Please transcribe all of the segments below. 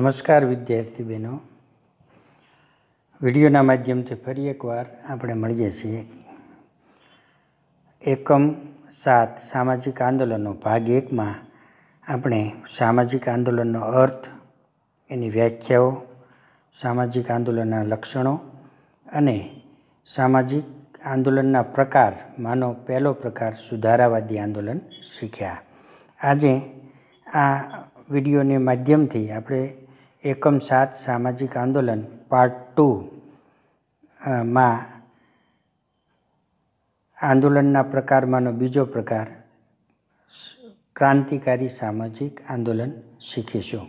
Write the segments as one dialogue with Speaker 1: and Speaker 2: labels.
Speaker 1: નમસ્કાર વિદ્યાર્થી બહેનો વિડીયોના માધ્યમથી ફરી એકવાર આપણે મળીએ છીએ એકમ સાત સામાજિક આંદોલનો ભાગ એકમાં આપણે સામાજિક આંદોલનનો અર્થ એની વ્યાખ્યાઓ સામાજિક આંદોલનના લક્ષણો અને સામાજિક આંદોલનના પ્રકાર માનો પહેલો પ્રકાર સુધારાવાદી આંદોલન શીખ્યા આજે આ વિડીયોની માધ્યમથી આપણે એકમ સાત સામાજિક આંદોલન પાર્ટ ટુ માં આંદોલનના પ્રકારમાંનો બીજો પ્રકાર ક્રાંતિકારી સામાજિક આંદોલન શીખીશું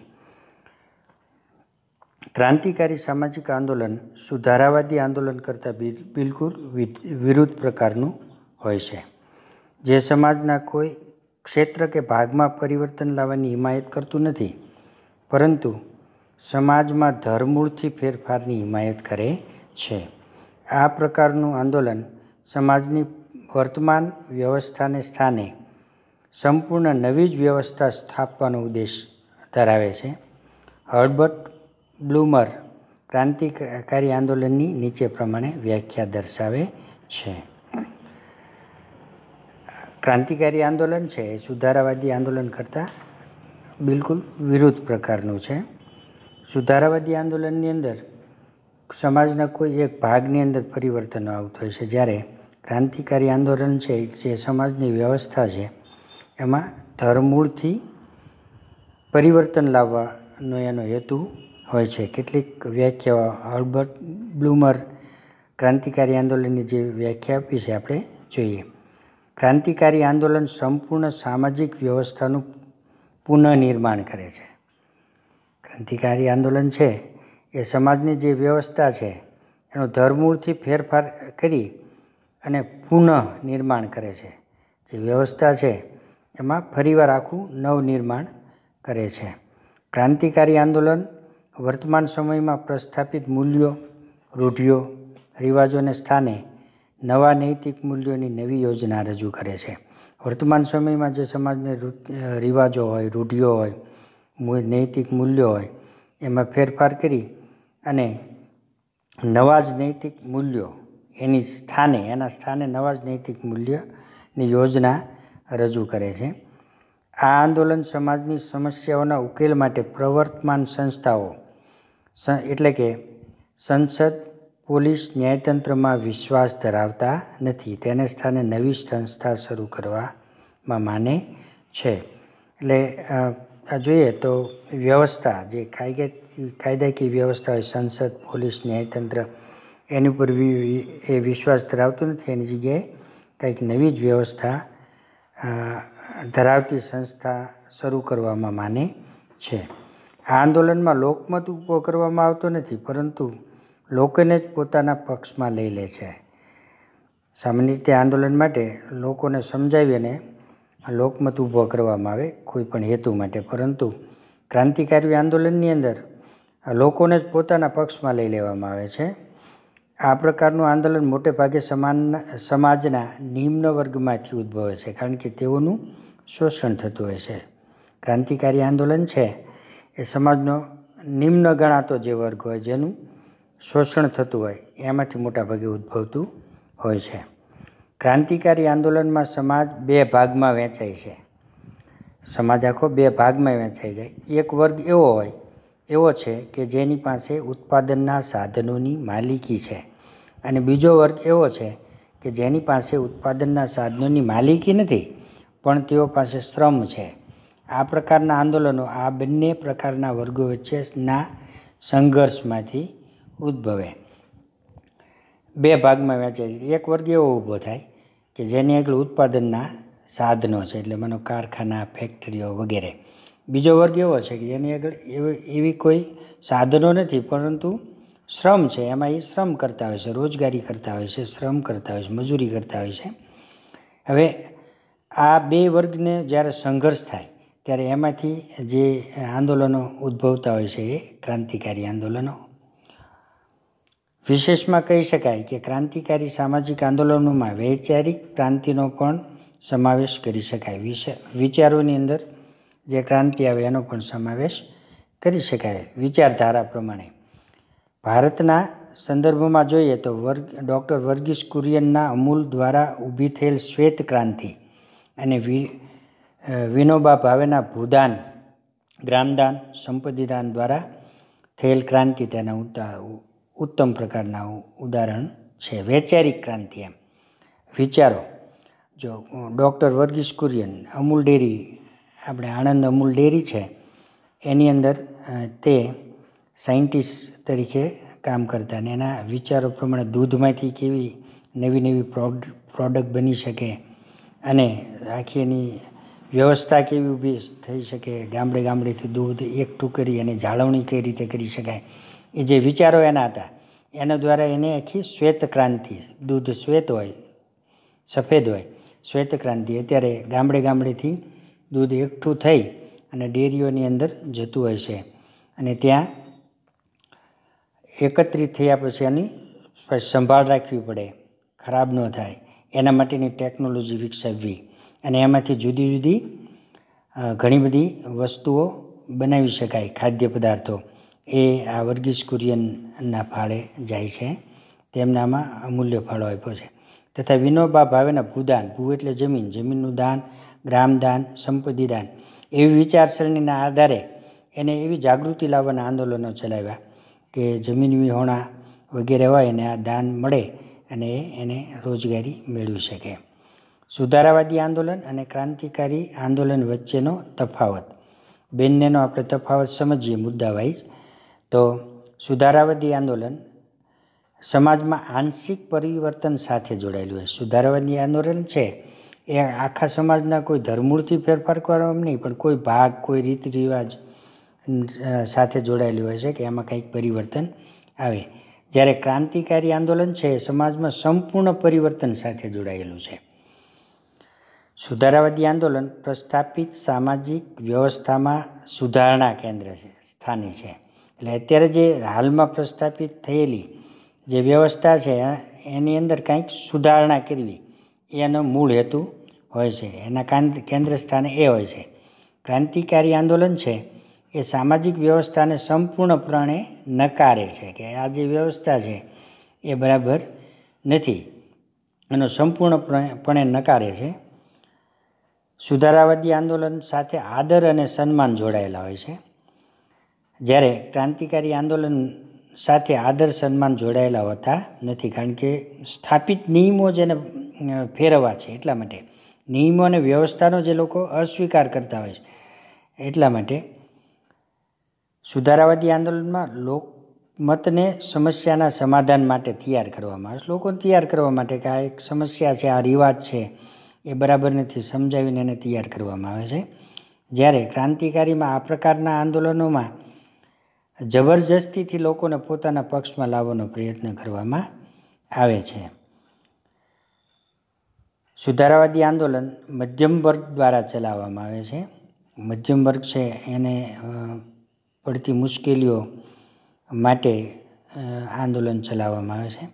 Speaker 1: ક્રાંતિકારી સામાજિક આંદોલન સુધારાવાદી આંદોલન કરતાં બિલકુલ વિરુદ્ધ પ્રકારનું હોય છે જે સમાજના કોઈ ક્ષેત્ર કે ભાગમાં પરિવર્તન લાવવાની હિમાયત કરતું નથી પરંતુ સમાજમાં ધર્મૂળથી ફેરફારની હિમાયત કરે છે આ પ્રકારનું આંદોલન સમાજની વર્તમાન વ્યવસ્થાને સ્થાને સંપૂર્ણ નવી જ વ્યવસ્થા સ્થાપવાનો ઉદ્દેશ ધરાવે છે હર્બર્ટ બ્લુમર ક્રાંતિકારી આંદોલનની નીચે પ્રમાણે વ્યાખ્યા દર્શાવે છે ક્રાંતિકારી આંદોલન છે એ સુધારાવાદી આંદોલન કરતાં બિલકુલ વિરુદ્ધ પ્રકારનું છે સુધારાવાદી આંદોલનની અંદર સમાજના કોઈ એક ભાગની અંદર પરિવર્તનો આવતું હોય છે જ્યારે ક્રાંતિકારી આંદોલન છે જે સમાજની વ્યવસ્થા છે એમાં ધરમૂળથી પરિવર્તન લાવવાનો એનો હેતુ હોય છે કેટલીક વ્યાખ્યાઓ આલ્બર્ટ બ્લુમર ક્રાંતિકારી આંદોલનની જે વ્યાખ્યા આપી છે આપણે જોઈએ ક્રાંતિકારી આંદોલન સંપૂર્ણ સામાજિક વ્યવસ્થાનું પુનઃનિર્માણ કરે છે ક્રાંતિકારી આંદોલન છે એ સમાજની જે વ્યવસ્થા છે એનો ધર્મૂળથી ફેરફાર કરી અને પુનઃ નિર્માણ કરે છે જે વ્યવસ્થા છે એમાં ફરીવાર આખું નવનિર્માણ કરે છે ક્રાંતિકારી આંદોલન વર્તમાન સમયમાં પ્રસ્થાપિત મૂલ્યો રૂઢિઓ રિવાજોને સ્થાને નવા નૈતિક મૂલ્યોની નવી યોજના રજૂ કરે છે વર્તમાન સમયમાં જે સમાજને રિવાજો હોય રૂઢિઓ હોય નૈતિક મૂલ્યો હોય એમાં ફેરફાર કરી અને નવા જ નૈતિક મૂલ્યો એની સ્થાને એના સ્થાને નવા જ નૈતિક મૂલ્યની યોજના રજૂ કરે છે આ આંદોલન સમાજની સમસ્યાઓના ઉકેલ માટે પ્રવર્તમાન સંસ્થાઓ એટલે કે સંસદ પોલીસ ન્યાયતંત્રમાં વિશ્વાસ ધરાવતા નથી તેને સ્થાને નવી સંસ્થા શરૂ કરવામાં માને છે એટલે આ જોઈએ તો વ્યવસ્થા જે કાયદા કાયદાકીય વ્યવસ્થા હોય સંસદ પોલીસ ન્યાયતંત્ર એની ઉપર એ વિશ્વાસ ધરાવતો નથી એની જગ્યાએ કંઈક નવી જ વ્યવસ્થા ધરાવતી સંસ્થા શરૂ કરવામાં માને છે આ આંદોલનમાં લોકમત ઊભો કરવામાં આવતો નથી પરંતુ લોકોને જ પોતાના પક્ષમાં લઈ લે છે સામાન્ય રીતે આંદોલન માટે લોકોને સમજાવી અને લોકમત ઊભો કરવામાં આવે કોઈ પણ હેતુ માટે પરંતુ ક્રાંતિકારી આંદોલનની અંદર લોકોને જ પોતાના પક્ષમાં લઈ લેવામાં આવે છે આ પ્રકારનું આંદોલન મોટે ભાગે સમાન સમાજના નિમ્ન વર્ગમાંથી ઉદ્ભવે છે કારણ કે તેઓનું શોષણ થતું હોય છે ક્રાંતિકારી આંદોલન છે એ સમાજનો નિમ્ન ગણાતો જે વર્ગ હોય જેનું શોષણ થતું હોય એમાંથી મોટાભાગે ઉદ્ભવતું હોય છે ક્રાંતિકારી આંદોલનમાં સમાજ બે ભાગમાં વહેંચાય છે સમાજ આખો બે ભાગમાં વહેંચાઈ જાય એક વર્ગ એવો હોય એવો છે કે જેની પાસે ઉત્પાદનના સાધનોની માલિકી છે અને બીજો વર્ગ એવો છે કે જેની પાસે ઉત્પાદનના સાધનોની માલિકી નથી પણ તેઓ પાસે શ્રમ છે આ પ્રકારના આંદોલનો આ બંને પ્રકારના વર્ગો વચ્ચેના સંઘર્ષમાંથી ઉદ્ભવે બે ભાગમાં વહેંચાય છે એક વર્ગ એવો ઊભો થાય કે જેની આગળ ઉત્પાદનના સાધનો છે એટલે માનો કારખાના ફેક્ટરીઓ વગેરે બીજો વર્ગ એવો છે કે જેની આગળ એવી કોઈ સાધનો નથી પરંતુ શ્રમ છે એમાં એ શ્રમ કરતા હોય છે રોજગારી કરતા હોય છે શ્રમ કરતા હોય છે મજૂરી કરતા હોય છે હવે આ બે વર્ગને જ્યારે સંઘર્ષ થાય ત્યારે એમાંથી જે આંદોલનો ઉદ્ભવતા હોય છે એ ક્રાંતિકારી આંદોલનો વિશેષમાં કહી શકાય કે ક્રાંતિકારી સામાજિક આંદોલનોમાં વૈચારિક ક્રાંતિનો પણ સમાવેશ કરી શકાય વિચારોની અંદર જે ક્રાંતિ આવે એનો પણ સમાવેશ કરી શકાય વિચારધારા પ્રમાણે ભારતના સંદર્ભમાં જોઈએ તો વર્ગ ડૉક્ટર વર્ગીસ કુરિયનના અમૂલ દ્વારા ઊભી થયેલ શ્વેત ક્રાંતિ અને વિ વિનોબા ભાવેના ભૂદાન ગ્રામદાન સંપત્તિદાન દ્વારા થયેલ ક્રાંતિ તેના ઉતા ઉત્તમ પ્રકારના ઉદાહરણ છે વૈચારિક ક્રાંતિ એમ વિચારો જો ડૉક્ટર વર્ગીસ કુરિયન અમૂલ ડેરી આપણે આણંદ અમૂલ ડેરી છે એની અંદર તે સાયન્ટિસ્ટ તરીકે કામ કરતા અને એના વિચારો પ્રમાણે દૂધમાંથી કેવી નવી નવી પ્રોડ પ્રોડક્ટ બની શકે અને આખી એની વ્યવસ્થા કેવી ઊભી થઈ શકે ગામડે ગામડેથી દૂધ એકઠું કરી અને જાળવણી કઈ રીતે કરી શકાય એ જે વિચારો એના હતા એના દ્વારા એને આખી શ્વેત ક્રાંતિ દૂધ શ્વેત હોય સફેદ હોય શ્વેત ક્રાંતિ અત્યારે ગામડે ગામડેથી દૂધ એકઠું થઈ અને ડેરીઓની અંદર જતું હોય છે અને ત્યાં એકત્રિત થયા પછી એની સંભાળ રાખવી પડે ખરાબ ન થાય એના માટેની ટેકનોલોજી વિકસાવવી અને એમાંથી જુદી જુદી ઘણી બધી વસ્તુઓ બનાવી શકાય ખાદ્ય પદાર્થો એ આ વર્ગીસ કુરિયનના ફાળે જાય છે તેમનામાં અમૂલ્ય ફાળો આપ્યો છે તથા વિનોબા ભાવેના ભૂદાન ભૂ એટલે જમીન જમીનનું દાન ગ્રામદાન સંપત્તિદાન એવી વિચારસરણીના આધારે એને એવી જાગૃતિ લાવવાના આંદોલનો ચલાવ્યા કે જમીન વિહોણા વગેરે હોય એને આ દાન મળે અને એને રોજગારી મેળવી શકે સુધારાવાદી આંદોલન અને ક્રાંતિકારી આંદોલન વચ્ચેનો તફાવત બંનેનો આપણે તફાવત સમજીએ મુદ્દાવાઇઝ તો સુધારાવાદી આંદોલન સમાજમાં આંશિક પરિવર્તન સાથે જોડાયેલું હોય સુધારાવાદી આંદોલન છે એ આખા સમાજના કોઈ ધર્મૂળથી ફેરફાર કરવામાં નહીં પણ કોઈ ભાગ કોઈ રીત રિવાજ સાથે જોડાયેલું હોય છે કે એમાં કંઈક પરિવર્તન આવે જ્યારે ક્રાંતિકારી આંદોલન છે એ સમાજમાં સંપૂર્ણ પરિવર્તન સાથે જોડાયેલું છે સુધારાવાદી આંદોલન પ્રસ્થાપિત સામાજિક વ્યવસ્થામાં સુધારણા કેન્દ્ર છે સ્થાને છે એટલે અત્યારે જે હાલમાં પ્રસ્થાપિત થયેલી જે વ્યવસ્થા છે એની અંદર કંઈક સુધારણા કરવી એનો મૂળ હેતુ હોય છે એના કેન્દ્ર સ્થાને એ હોય છે ક્રાંતિકારી આંદોલન છે એ સામાજિક વ્યવસ્થાને સંપૂર્ણપણે નકારે છે કે આ જે વ્યવસ્થા છે એ બરાબર નથી એનો સંપૂર્ણપણે નકારે છે સુધારાવાદી આંદોલન સાથે આદર અને સન્માન જોડાયેલા હોય છે જ્યારે ક્રાંતિકારી આંદોલન સાથે આદર સન્માન જોડાયેલા હોતા નથી કારણ કે સ્થાપિત નિયમો જેને ફેરવવા છે એટલા માટે નિયમો અને વ્યવસ્થાનો જે લોકો અસ્વીકાર કરતા હોય છે એટલા માટે સુધારાવાદી આંદોલનમાં લોકમતને સમસ્યાના સમાધાન માટે તૈયાર કરવામાં આવે લોકોને તૈયાર કરવા માટે કે આ એક સમસ્યા છે આ રિવાજ છે એ બરાબર નથી સમજાવીને એને તૈયાર કરવામાં આવે છે જ્યારે ક્રાંતિકારીમાં આ પ્રકારના આંદોલનોમાં જબરજસ્તીથી લોકોને પોતાના પક્ષમાં લાવવાનો પ્રયત્ન કરવામાં આવે છે સુધારાવાદી આંદોલન મધ્યમ વર્ગ દ્વારા ચલાવવામાં આવે છે મધ્યમ વર્ગ છે એને પડતી મુશ્કેલીઓ માટે આંદોલન ચલાવવામાં આવે છે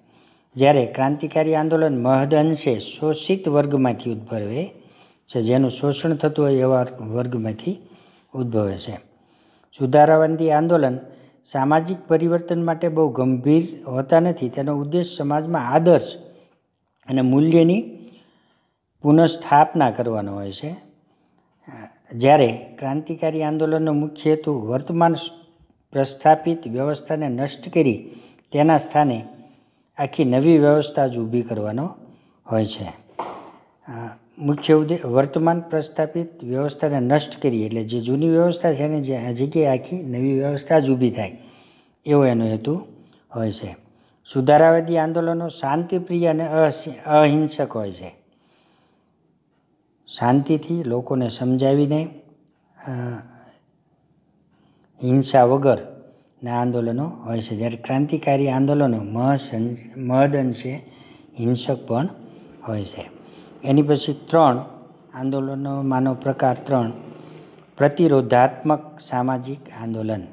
Speaker 1: જ્યારે ક્રાંતિકારી આંદોલન મહદઅંશે શોષિત વર્ગમાંથી ઉદ્ભવે છે જેનું શોષણ થતું હોય એવા વર્ગમાંથી ઉદ્ભવે છે સુધારાવાદી આંદોલન સામાજિક પરિવર્તન માટે બહુ ગંભીર હોતા નથી તેનો ઉદ્દેશ સમાજમાં આદર્શ અને મૂલ્યની પુનઃસ્થાપના કરવાનો હોય છે જ્યારે ક્રાંતિકારી આંદોલનનો મુખ્ય હેતુ વર્તમાન પ્રસ્થાપિત વ્યવસ્થાને નષ્ટ કરી તેના સ્થાને આખી નવી વ્યવસ્થા જ ઊભી કરવાનો હોય છે મુખ્ય ઉદ્દેશ વર્તમાન પ્રસ્થાપિત વ્યવસ્થાને નષ્ટ કરી એટલે જે જૂની વ્યવસ્થા છે ને જે જગ્યાએ આખી નવી વ્યવસ્થા જ ઊભી થાય એવો એનો હેતુ હોય છે સુધારાવાદી આંદોલનો શાંતિપ્રિય અને અહિંસક હોય છે શાંતિથી લોકોને સમજાવીને હિંસા વગરના આંદોલનો હોય છે જ્યારે ક્રાંતિકારી આંદોલનો મહદ અંશે હિંસક પણ હોય છે એની પછી ત્રણ આંદોલનોમાંનો પ્રકાર ત્રણ પ્રતિરોધાત્મક સામાજિક આંદોલન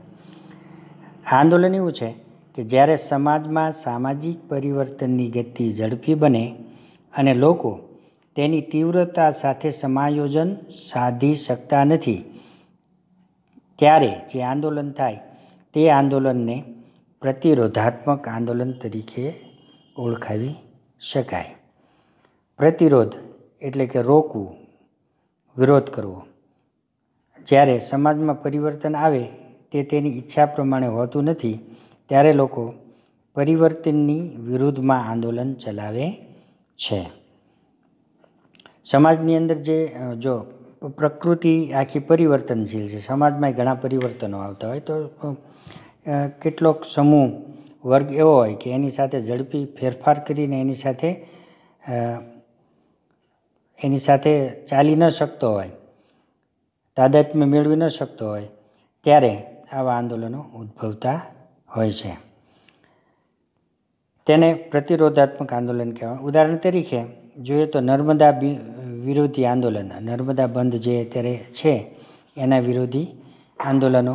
Speaker 1: આંદોલન એવું છે કે જ્યારે સમાજમાં સામાજિક પરિવર્તનની ગતિ ઝડપી બને અને લોકો તેની તીવ્રતા સાથે સમાયોજન સાધી શકતા નથી ત્યારે જે આંદોલન થાય તે આંદોલનને પ્રતિરોધાત્મક આંદોલન તરીકે ઓળખાવી શકાય પ્રતિરોધ એટલે કે રોકવું વિરોધ કરવો જ્યારે સમાજમાં પરિવર્તન આવે તે તેની ઈચ્છા પ્રમાણે હોતું નથી ત્યારે લોકો પરિવર્તનની વિરુદ્ધમાં આંદોલન ચલાવે છે સમાજની અંદર જે જો પ્રકૃતિ આખી પરિવર્તનશીલ છે સમાજમાં ઘણા પરિવર્તનો આવતા હોય તો કેટલોક સમૂહ વર્ગ એવો હોય કે એની સાથે ઝડપી ફેરફાર કરીને એની સાથે એની સાથે ચાલી ન શકતો હોય તાદાત્મ્ય મેળવી ન શકતો હોય ત્યારે આવા આંદોલનો ઉદ્ભવતા હોય છે તેને પ્રતિરોધાત્મક આંદોલન કહેવાય ઉદાહરણ તરીકે જોઈએ તો નર્મદા વિરોધી આંદોલન નર્મદા બંધ જે અત્યારે છે એના વિરોધી આંદોલનો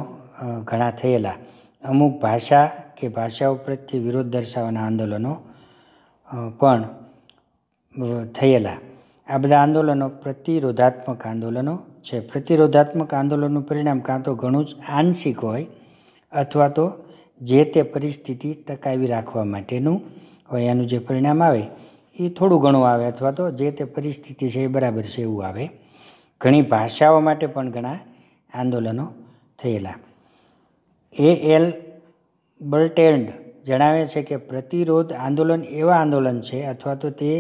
Speaker 1: ઘણા થયેલા અમુક ભાષા કે ભાષાઓ પ્રત્યે વિરોધ દર્શાવવાના આંદોલનો પણ થયેલા આ બધા આંદોલનો પ્રતિરોધાત્મક આંદોલનો છે પ્રતિરોધાત્મક આંદોલનનું પરિણામ કાં તો ઘણું જ આંશિક હોય અથવા તો જે તે પરિસ્થિતિ ટકાવી રાખવા માટેનું હોય એનું જે પરિણામ આવે એ થોડું ઘણું આવે અથવા તો જે તે પરિસ્થિતિ છે એ બરાબર છે એવું આવે ઘણી ભાષાઓ માટે પણ ઘણા આંદોલનો થયેલા એ એલ બર્ટેન્ડ જણાવે છે કે પ્રતિરોધ આંદોલન એવા આંદોલન છે અથવા તો તે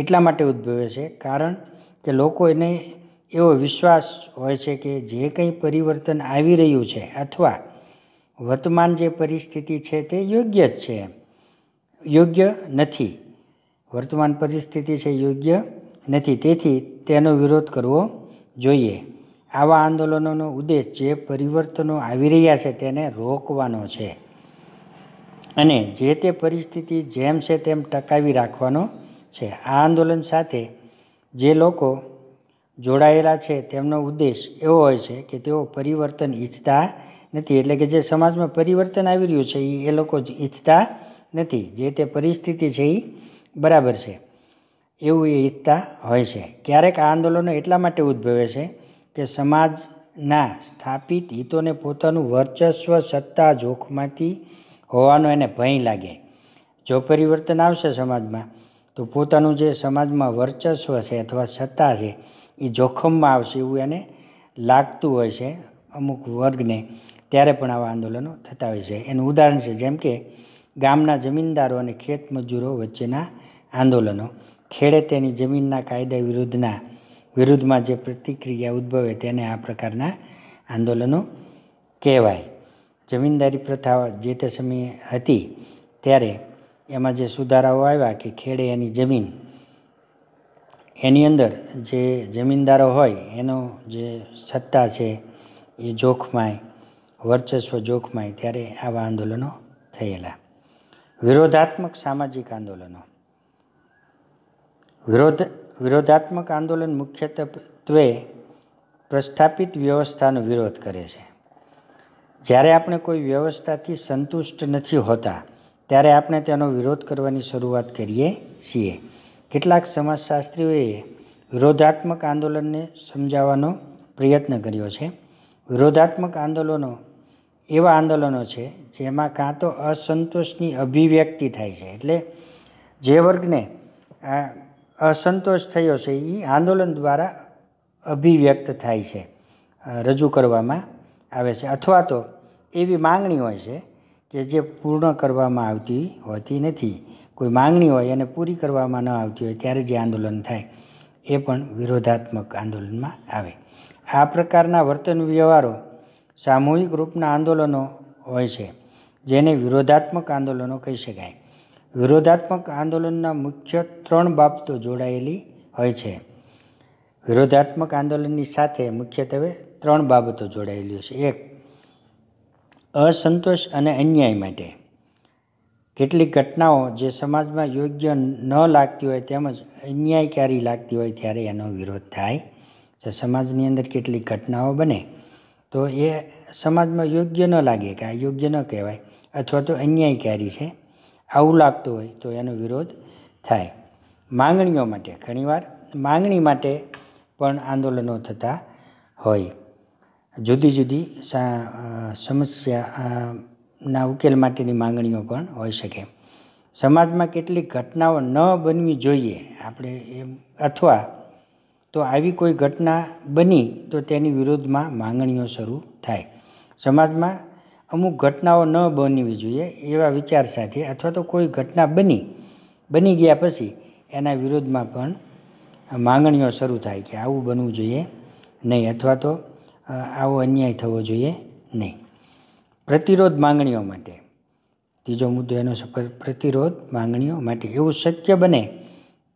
Speaker 1: એટલા માટે ઉદ્ભવે છે કારણ કે લોકો એને એવો વિશ્વાસ હોય છે કે જે કંઈ પરિવર્તન આવી રહ્યું છે અથવા વર્તમાન જે પરિસ્થિતિ છે તે યોગ્ય જ છે યોગ્ય નથી વર્તમાન પરિસ્થિતિ છે યોગ્ય નથી તેથી તેનો વિરોધ કરવો જોઈએ આવા આંદોલનોનો ઉદ્દેશ જે પરિવર્તનો આવી રહ્યા છે તેને રોકવાનો છે અને જે તે પરિસ્થિતિ જેમ છે તેમ ટકાવી રાખવાનો છે આ આંદોલન સાથે જે લોકો જોડાયેલા છે તેમનો ઉદ્દેશ એવો હોય છે કે તેઓ પરિવર્તન ઈચ્છતા નથી એટલે કે જે સમાજમાં પરિવર્તન આવી રહ્યું છે એ લોકો જ ઈચ્છતા નથી જે તે પરિસ્થિતિ છે એ બરાબર છે એવું એ ઈચ્છતા હોય છે ક્યારેક આ આંદોલનો એટલા માટે ઉદ્ભવે છે કે સમાજના સ્થાપિત હિતોને પોતાનું વર્ચસ્વ સત્તા જોખમાંથી હોવાનો એને ભય લાગે જો પરિવર્તન આવશે સમાજમાં તો પોતાનું જે સમાજમાં વર્ચસ્વ છે અથવા સત્તા છે એ જોખમમાં આવશે એવું એને લાગતું હોય છે અમુક વર્ગને ત્યારે પણ આવા આંદોલનો થતા હોય છે એનું ઉદાહરણ છે જેમ કે ગામના જમીનદારો અને ખેત મજૂરો વચ્ચેના આંદોલનો ખેડે તેની જમીનના કાયદા વિરુદ્ધના વિરુદ્ધમાં જે પ્રતિક્રિયા ઉદ્ભવે તેને આ પ્રકારના આંદોલનો કહેવાય જમીનદારી પ્રથા જે તે સમયે હતી ત્યારે એમાં જે સુધારાઓ આવ્યા કે ખેડે એની જમીન એની અંદર જે જમીનદારો હોય એનો જે સત્તા છે એ જોખમાય વર્ચસ્વ જોખમાય ત્યારે આવા આંદોલનો થયેલા વિરોધાત્મક સામાજિક આંદોલનો વિરોધ વિરોધાત્મક આંદોલન મુખ્યત્વે પ્રસ્થાપિત વ્યવસ્થાનો વિરોધ કરે છે જ્યારે આપણે કોઈ વ્યવસ્થાથી સંતુષ્ટ નથી હોતા ત્યારે આપણે તેનો વિરોધ કરવાની શરૂઆત કરીએ છીએ કેટલાક સમાજશાસ્ત્રીઓએ વિરોધાત્મક આંદોલનને સમજાવવાનો પ્રયત્ન કર્યો છે વિરોધાત્મક આંદોલનો એવા આંદોલનો છે જેમાં કાં તો અસંતોષની અભિવ્યક્તિ થાય છે એટલે જે વર્ગને આ અસંતોષ થયો છે એ આંદોલન દ્વારા અભિવ્યક્ત થાય છે રજૂ કરવામાં આવે છે અથવા તો એવી માંગણી હોય છે કે જે પૂર્ણ કરવામાં આવતી હોતી નથી કોઈ માંગણી હોય અને પૂરી કરવામાં ન આવતી હોય ત્યારે જે આંદોલન થાય એ પણ વિરોધાત્મક આંદોલનમાં આવે આ પ્રકારના વર્તન વ્યવહારો સામૂહિક રૂપના આંદોલનો હોય છે જેને વિરોધાત્મક આંદોલનો કહી શકાય વિરોધાત્મક આંદોલનના મુખ્ય ત્રણ બાબતો જોડાયેલી હોય છે વિરોધાત્મક આંદોલનની સાથે મુખ્યત્વે ત્રણ બાબતો જોડાયેલી હોય છે એક અસંતોષ અને અન્યાય માટે કેટલીક ઘટનાઓ જે સમાજમાં યોગ્ય ન લાગતી હોય તેમજ અન્યાયકારી લાગતી હોય ત્યારે એનો વિરોધ થાય તો સમાજની અંદર કેટલીક ઘટનાઓ બને તો એ સમાજમાં યોગ્ય ન લાગે કે આ યોગ્ય ન કહેવાય અથવા તો અન્યાયકારી છે આવું લાગતું હોય તો એનો વિરોધ થાય માંગણીઓ માટે ઘણીવાર માંગણી માટે પણ આંદોલનો થતા હોય જુદી જુદી સમસ્યાના ઉકેલ માટેની માંગણીઓ પણ હોઈ શકે સમાજમાં કેટલીક ઘટનાઓ ન બનવી જોઈએ આપણે એમ અથવા તો આવી કોઈ ઘટના બની તો તેની વિરોધમાં માંગણીઓ શરૂ થાય સમાજમાં અમુક ઘટનાઓ ન બનવી જોઈએ એવા વિચાર સાથે અથવા તો કોઈ ઘટના બની બની ગયા પછી એના વિરોધમાં પણ માંગણીઓ શરૂ થાય કે આવું બનવું જોઈએ નહીં અથવા તો આવો અન્યાય થવો જોઈએ નહીં પ્રતિરોધ માંગણીઓ માટે ત્રીજો મુદ્દો એનો છે પ્રતિરોધ માંગણીઓ માટે એવું શક્ય બને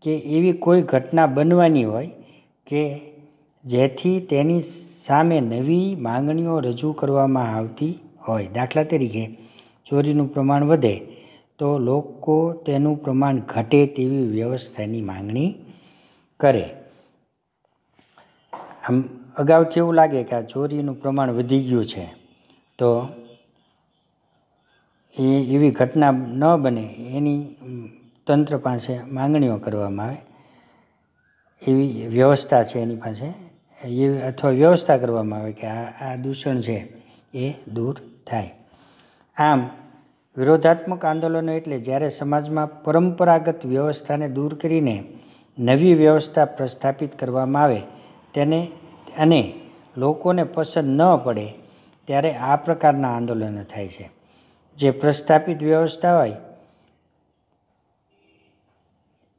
Speaker 1: કે એવી કોઈ ઘટના બનવાની હોય કે જેથી તેની સામે નવી માંગણીઓ રજૂ કરવામાં આવતી હોય દાખલા તરીકે ચોરીનું પ્રમાણ વધે તો લોકો તેનું પ્રમાણ ઘટે તેવી વ્યવસ્થાની માંગણી કરે આમ અગાઉથી એવું લાગે કે આ ચોરીનું પ્રમાણ વધી ગયું છે તો એ એવી ઘટના ન બને એની તંત્ર પાસે માંગણીઓ કરવામાં આવે એવી વ્યવસ્થા છે એની પાસે એ અથવા વ્યવસ્થા કરવામાં આવે કે આ આ દૂષણ છે એ દૂર થાય આમ વિરોધાત્મક આંદોલનો એટલે જ્યારે સમાજમાં પરંપરાગત વ્યવસ્થાને દૂર કરીને નવી વ્યવસ્થા પ્રસ્થાપિત કરવામાં આવે તેને અને લોકોને પસંદ ન પડે ત્યારે આ પ્રકારના આંદોલનો થાય છે જે પ્રસ્થાપિત વ્યવસ્થા હોય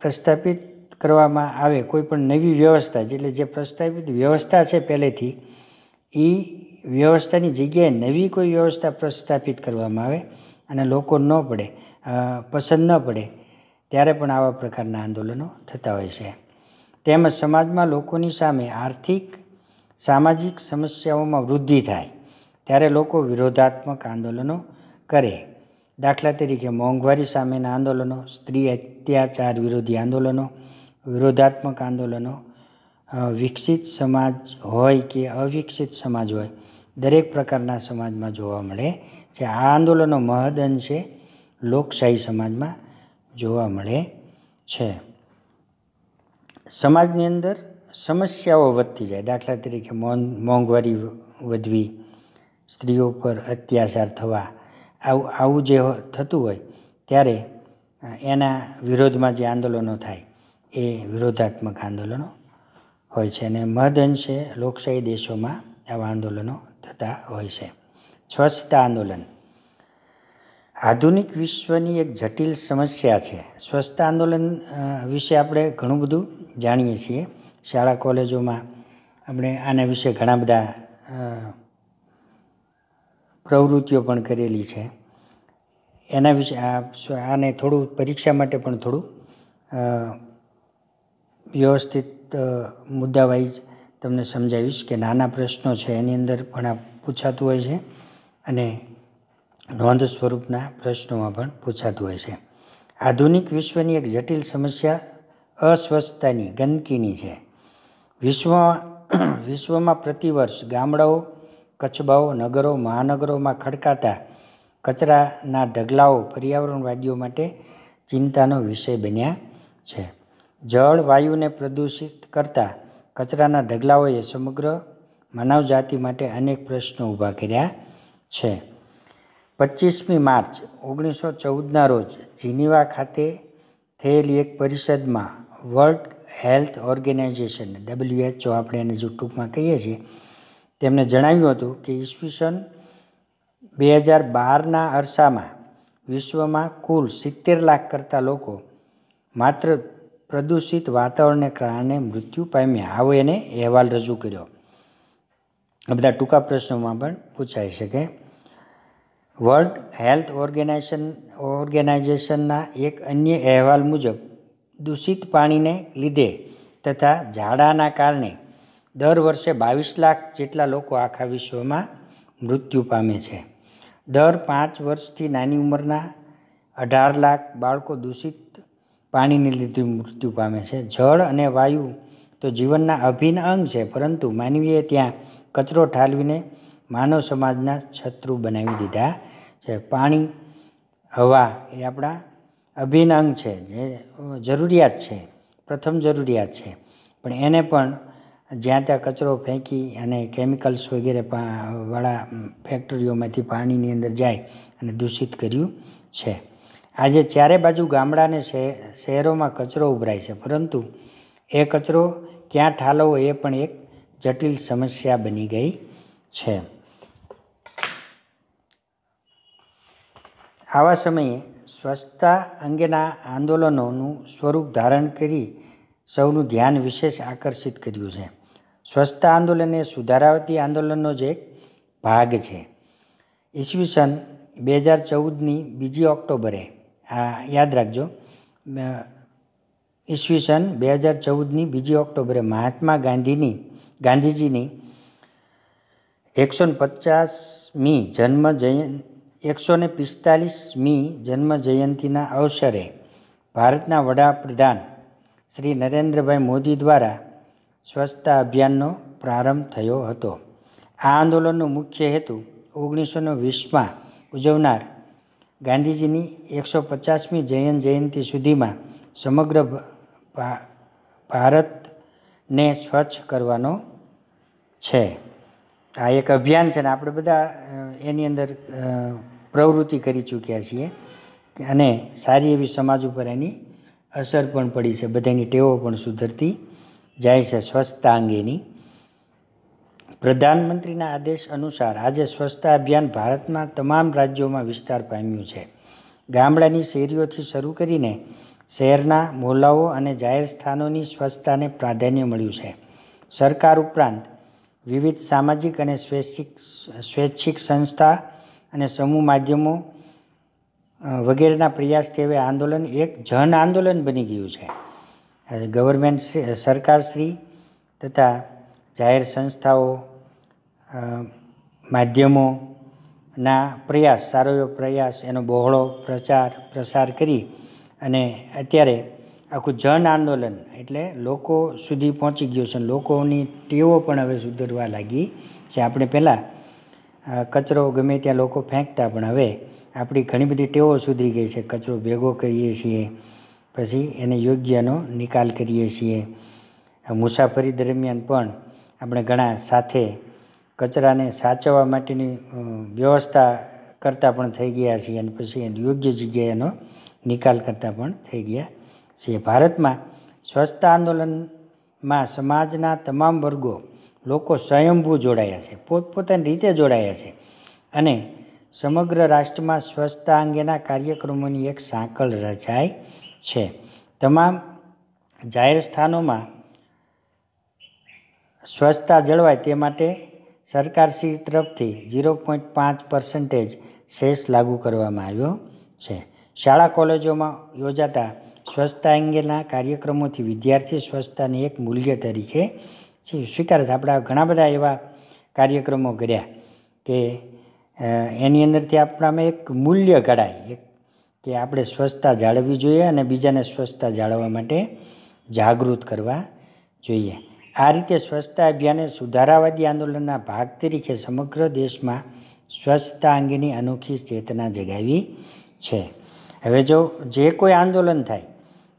Speaker 1: પ્રસ્થાપિત કરવામાં આવે કોઈ પણ નવી વ્યવસ્થા એટલે જે પ્રસ્થાપિત વ્યવસ્થા છે પહેલેથી એ વ્યવસ્થાની જગ્યાએ નવી કોઈ વ્યવસ્થા પ્રસ્થાપિત કરવામાં આવે અને લોકો ન પડે પસંદ ન પડે ત્યારે પણ આવા પ્રકારના આંદોલનો થતા હોય છે તેમજ સમાજમાં લોકોની સામે આર્થિક સામાજિક સમસ્યાઓમાં વૃદ્ધિ થાય ત્યારે લોકો વિરોધાત્મક આંદોલનો કરે દાખલા તરીકે મોંઘવારી સામેના આંદોલનો સ્ત્રી અત્યાચાર વિરોધી આંદોલનો વિરોધાત્મક આંદોલનો વિકસિત સમાજ હોય કે અવિકસિત સમાજ હોય દરેક પ્રકારના સમાજમાં જોવા મળે છે આ આંદોલનો મહદ અંશે લોકશાહી સમાજમાં જોવા મળે છે સમાજની અંદર સમસ્યાઓ વધતી જાય દાખલા તરીકે મોંઘવારી વધવી સ્ત્રીઓ પર અત્યાચાર થવા આવું આવું જે થતું હોય ત્યારે એના વિરોધમાં જે આંદોલનો થાય એ વિરોધાત્મક આંદોલનો હોય છે અને મહદઅંશે લોકશાહી દેશોમાં આવા આંદોલનો થતા હોય છે સ્વચ્છતા આંદોલન આધુનિક વિશ્વની એક જટિલ સમસ્યા છે સ્વચ્છતા આંદોલન વિશે આપણે ઘણું બધું જાણીએ છીએ શાળા કોલેજોમાં આપણે આના વિશે ઘણા બધા પ્રવૃત્તિઓ પણ કરેલી છે એના વિશે આને થોડું પરીક્ષા માટે પણ થોડું વ્યવસ્થિત મુદ્દા વાઇઝ તમને સમજાવીશ કે નાના પ્રશ્નો છે એની અંદર પણ આ પૂછાતું હોય છે અને નોંધ સ્વરૂપના પ્રશ્નોમાં પણ પૂછાતું હોય છે આધુનિક વિશ્વની એક જટિલ સમસ્યા અસ્વસ્થતાની ગંદકીની છે વિશ્વ વિશ્વમાં પ્રતિવર્ષ ગામડાઓ કચ્છબાઓ નગરો મહાનગરોમાં ખડકાતા કચરાના ઢગલાઓ પર્યાવરણવાદીઓ માટે ચિંતાનો વિષય બન્યા છે જળ વાયુને પ્રદૂષિત કરતા કચરાના ઢગલાઓએ સમગ્ર માનવજાતિ માટે અનેક પ્રશ્નો ઊભા કર્યા છે પચીસમી માર્ચ ઓગણીસો ચૌદના રોજ જીનીવા ખાતે થયેલી એક પરિષદમાં વર્લ્ડ હેલ્થ ઓર્ગેનાઇઝેશન ડબલ્યુએચઓ આપણે એને જો ટૂંકમાં કહીએ છીએ તેમણે જણાવ્યું હતું કે ઈસવીસન બે હજાર બારના અરસામાં વિશ્વમાં કુલ સિત્તેર લાખ કરતાં લોકો માત્ર પ્રદૂષિત વાતાવરણને કારણે મૃત્યુ પામ્યા આવો એને અહેવાલ રજૂ કર્યો આ બધા ટૂંકા પ્રશ્નોમાં પણ પૂછાઈ શકે વર્લ્ડ હેલ્થ ઓર્ગેનાઇઝેશન ઓર્ગેનાઇઝેશનના એક અન્ય અહેવાલ મુજબ દૂષિત પાણીને લીધે તથા ઝાડાના કારણે દર વર્ષે બાવીસ લાખ જેટલા લોકો આખા વિશ્વમાં મૃત્યુ પામે છે દર પાંચ વર્ષથી નાની ઉંમરના અઢાર લાખ બાળકો દૂષિત પાણીને લીધે મૃત્યુ પામે છે જળ અને વાયુ તો જીવનના અભિન્ન અંગ છે પરંતુ માનવીએ ત્યાં કચરો ઠાલવીને માનવ સમાજના શત્રુ બનાવી દીધા છે પાણી હવા એ આપણા અભિન્ન છે જે જરૂરિયાત છે પ્રથમ જરૂરિયાત છે પણ એને પણ જ્યાં ત્યાં કચરો ફેંકી અને કેમિકલ્સ વગેરે વાળા ફેક્ટરીઓમાંથી પાણીની અંદર જાય અને દૂષિત કર્યું છે આજે ચારે બાજુ ગામડાને શહેરોમાં કચરો ઉભરાય છે પરંતુ એ કચરો ક્યાં ઠાલવવો એ પણ એક જટિલ સમસ્યા બની ગઈ છે આવા સમયે સ્વચ્છતા અંગેના આંદોલનોનું સ્વરૂપ ધારણ કરી સૌનું ધ્યાન વિશેષ આકર્ષિત કર્યું છે સ્વચ્છતા આંદોલન એ સુધારાવતી આંદોલનનો જ એક ભાગ છે ઈસવીસન બે હજાર ચૌદની બીજી ઓક્ટોબરે આ યાદ રાખજો ઈસવીસન બે હજાર ચૌદની બીજી ઓક્ટોબરે મહાત્મા ગાંધીની ગાંધીજીની એકસો પચાસમી જન્મ જયંતિ એકસો ને પિસ્તાલીસમી જન્મજયંતિના અવસરે ભારતના વડાપ્રધાન શ્રી નરેન્દ્રભાઈ મોદી દ્વારા સ્વચ્છતા અભિયાનનો પ્રારંભ થયો હતો આ આંદોલનનો મુખ્ય હેતુ ઓગણીસો વીસમાં ઉજવનાર ગાંધીજીની એકસો પચાસમી જયંત જયંતિ સુધીમાં સમગ્ર ભારતને સ્વચ્છ કરવાનો છે આ એક અભિયાન છે ને આપણે બધા એની અંદર પ્રવૃત્તિ કરી ચૂક્યા છીએ અને સારી એવી સમાજ ઉપર એની અસર પણ પડી છે બધાની ટેવો પણ સુધરતી જાય છે સ્વચ્છતા અંગેની પ્રધાનમંત્રીના આદેશ અનુસાર આજે સ્વચ્છતા અભિયાન ભારતના તમામ રાજ્યોમાં વિસ્તાર પામ્યું છે ગામડાની શેરીઓથી શરૂ કરીને શહેરના મોલાઓ અને જાહેર સ્થાનોની સ્વચ્છતાને પ્રાધાન્ય મળ્યું છે સરકાર ઉપરાંત વિવિધ સામાજિક અને સ્વૈચ્છિક સ્વૈચ્છિક સંસ્થા અને સમૂહ માધ્યમો વગેરેના પ્રયાસ હવે આંદોલન એક જન આંદોલન બની ગયું છે ગવર્મેન્ટ સરકારશ્રી તથા જાહેર સંસ્થાઓ માધ્યમોના પ્રયાસ સારો એવો પ્રયાસ એનો બહોળો પ્રચાર પ્રસાર કરી અને અત્યારે આખું જન આંદોલન એટલે લોકો સુધી પહોંચી ગયું છે લોકોની ટેવો પણ હવે સુધરવા લાગી છે આપણે પહેલાં કચરો ગમે ત્યાં લોકો ફેંકતા પણ હવે આપણી ઘણી બધી ટેવો સુધરી ગઈ છે કચરો ભેગો કરીએ છીએ પછી એને યોગ્યનો નિકાલ કરીએ છીએ મુસાફરી દરમિયાન પણ આપણે ઘણા સાથે કચરાને સાચવવા માટેની વ્યવસ્થા કરતાં પણ થઈ ગયા છીએ અને પછી એને યોગ્ય જગ્યાએનો નિકાલ કરતાં પણ થઈ ગયા છીએ ભારતમાં સ્વચ્છતા આંદોલનમાં સમાજના તમામ વર્ગો લોકો સ્વયંભૂ જોડાયા છે પોતપોતાની રીતે જોડાયા છે અને સમગ્ર રાષ્ટ્રમાં સ્વચ્છતા અંગેના કાર્યક્રમોની એક સાંકળ રચાય છે તમામ જાહેર સ્થાનોમાં સ્વચ્છતા જળવાય તે માટે સરકારશ્રી તરફથી ઝીરો પોઈન્ટ પાંચ પર્સન્ટેજ સેસ લાગુ કરવામાં આવ્યો છે શાળા કોલેજોમાં યોજાતા સ્વચ્છતા અંગેના કાર્યક્રમોથી વિદ્યાર્થી સ્વચ્છતાને એક મૂલ્ય તરીકે છે સ્વીકારે છે આપણા ઘણા બધા એવા કાર્યક્રમો કર્યા કે એની અંદરથી આપણામાં એક મૂલ્ય કઢાય એક કે આપણે સ્વચ્છતા જાળવવી જોઈએ અને બીજાને સ્વચ્છતા જાળવવા માટે જાગૃત કરવા જોઈએ આ રીતે સ્વચ્છતા અભિયાને સુધારાવાદી આંદોલનના ભાગ તરીકે સમગ્ર દેશમાં સ્વચ્છતા અંગેની અનોખી ચેતના જગાવી છે હવે જો જે કોઈ આંદોલન થાય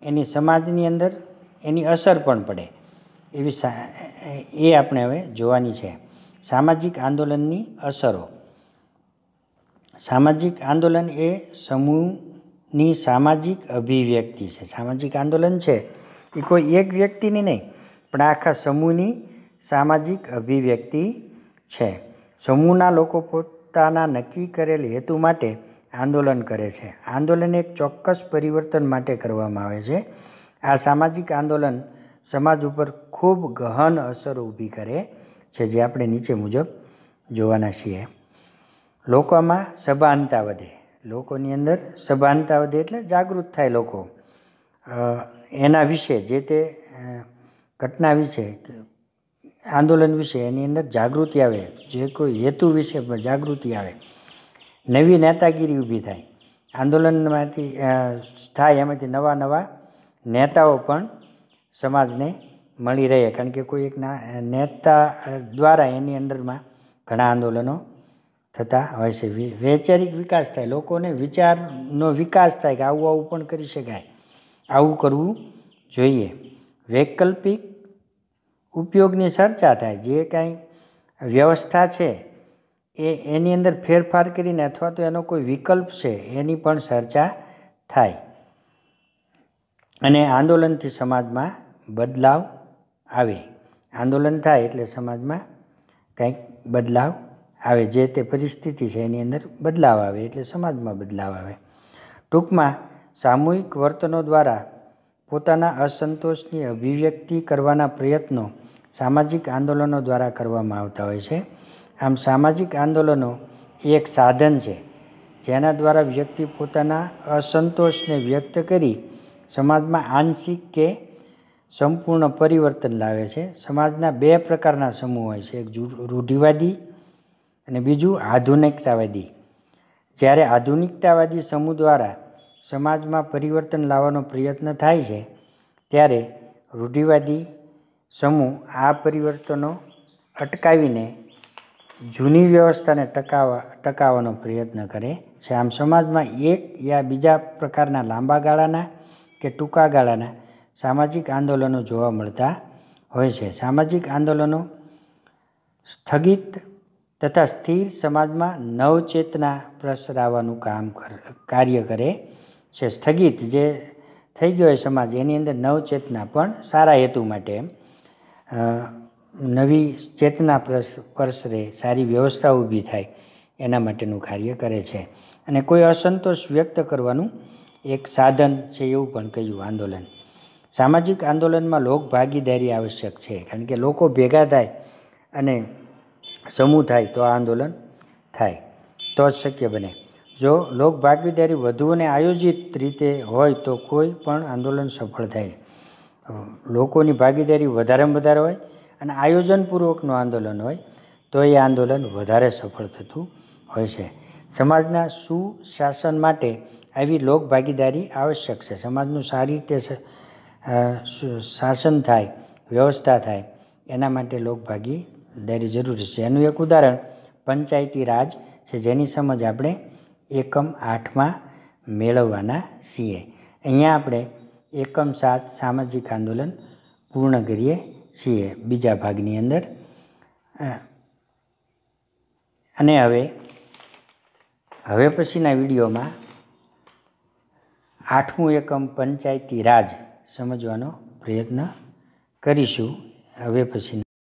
Speaker 1: એની સમાજની અંદર એની અસર પણ પડે એવી એ આપણે હવે જોવાની છે સામાજિક આંદોલનની અસરો સામાજિક આંદોલન એ સમૂહની સામાજિક અભિવ્યક્તિ છે સામાજિક આંદોલન છે એ કોઈ એક વ્યક્તિની નહીં પણ આખા સમૂહની સામાજિક અભિવ્યક્તિ છે સમૂહના લોકો પોતાના નક્કી કરેલ હેતુ માટે આંદોલન કરે છે આંદોલન એક ચોક્કસ પરિવર્તન માટે કરવામાં આવે છે આ સામાજિક આંદોલન સમાજ ઉપર ખૂબ ગહન અસરો ઊભી કરે છે જે આપણે નીચે મુજબ જોવાના છીએ લોકોમાં સભાનતા વધે લોકોની અંદર સભાનતા વધે એટલે જાગૃત થાય લોકો એના વિશે જે તે ઘટના વિશે આંદોલન વિશે એની અંદર જાગૃતિ આવે જે કોઈ હેતુ વિશે જાગૃતિ આવે નવી નેતાગીરી ઊભી થાય આંદોલનમાંથી થાય એમાંથી નવા નવા નેતાઓ પણ સમાજને મળી રહે કારણ કે કોઈ એક નેતા દ્વારા એની અંદરમાં ઘણા આંદોલનો થતા હોય છે વૈચારિક વિકાસ થાય લોકોને વિચારનો વિકાસ થાય કે આવું આવું પણ કરી શકાય આવું કરવું જોઈએ વૈકલ્પિક ઉપયોગની ચર્ચા થાય જે કાંઈ વ્યવસ્થા છે એ એની અંદર ફેરફાર કરીને અથવા તો એનો કોઈ વિકલ્પ છે એની પણ ચર્ચા થાય અને આંદોલનથી સમાજમાં બદલાવ આવે આંદોલન થાય એટલે સમાજમાં કંઈક બદલાવ આવે જે તે પરિસ્થિતિ છે એની અંદર બદલાવ આવે એટલે સમાજમાં બદલાવ આવે ટૂંકમાં સામૂહિક વર્તનો દ્વારા પોતાના અસંતોષની અભિવ્યક્તિ કરવાના પ્રયત્નો સામાજિક આંદોલનો દ્વારા કરવામાં આવતા હોય છે આમ સામાજિક આંદોલનો એ એક સાધન છે જેના દ્વારા વ્યક્તિ પોતાના અસંતોષને વ્યક્ત કરી સમાજમાં આંશિક કે સંપૂર્ણ પરિવર્તન લાવે છે સમાજના બે પ્રકારના સમૂહ હોય છે એક રૂઢિવાદી અને બીજું આધુનિકતાવાદી જ્યારે આધુનિકતાવાદી સમૂહ દ્વારા સમાજમાં પરિવર્તન લાવવાનો પ્રયત્ન થાય છે ત્યારે રૂઢિવાદી સમૂહ આ પરિવર્તનો અટકાવીને જૂની વ્યવસ્થાને ટકાવવા ટકાવવાનો પ્રયત્ન કરે છે આમ સમાજમાં એક યા બીજા પ્રકારના લાંબા ગાળાના કે ટૂંકા ગાળાના સામાજિક આંદોલનો જોવા મળતા હોય છે સામાજિક આંદોલનો સ્થગિત તથા સ્થિર સમાજમાં નવચેતના પ્રસરાવવાનું કામ કાર્ય કરે છે સ્થગિત જે થઈ ગયો હોય સમાજ એની અંદર નવચેતના પણ સારા હેતુ માટે નવી ચેતના પ્રસ પ્રસરે સારી વ્યવસ્થા ઊભી થાય એના માટેનું કાર્ય કરે છે અને કોઈ અસંતોષ વ્યક્ત કરવાનું એક સાધન છે એવું પણ કહ્યું આંદોલન સામાજિક આંદોલનમાં લોક ભાગીદારી આવશ્યક છે કારણ કે લોકો ભેગા થાય અને સમૂહ થાય તો આ આંદોલન થાય તો જ શક્ય બને જો લોકભાગીદારી વધુ અને આયોજિત રીતે હોય તો કોઈ પણ આંદોલન સફળ થાય લોકોની ભાગીદારી વધારેમાં વધારે હોય અને આયોજનપૂર્વકનું આંદોલન હોય તો એ આંદોલન વધારે સફળ થતું હોય છે સમાજના સુશાસન માટે આવી લોકભાગીદારી આવશ્યક છે સમાજનું સારી રીતે શાસન થાય વ્યવસ્થા થાય એના માટે લોકભાગીદારી જરૂરી છે એનું એક ઉદાહરણ પંચાયતી રાજ છે જેની સમજ આપણે એકમ આઠમાં મેળવવાના છીએ અહીંયા આપણે એકમ સાત સામાજિક આંદોલન પૂર્ણ કરીએ છીએ બીજા ભાગની અંદર અને હવે હવે પછીના વિડીયોમાં આઠમું એકમ પંચાયતી રાજ સમજવાનો પ્રયત્ન કરીશું હવે પછી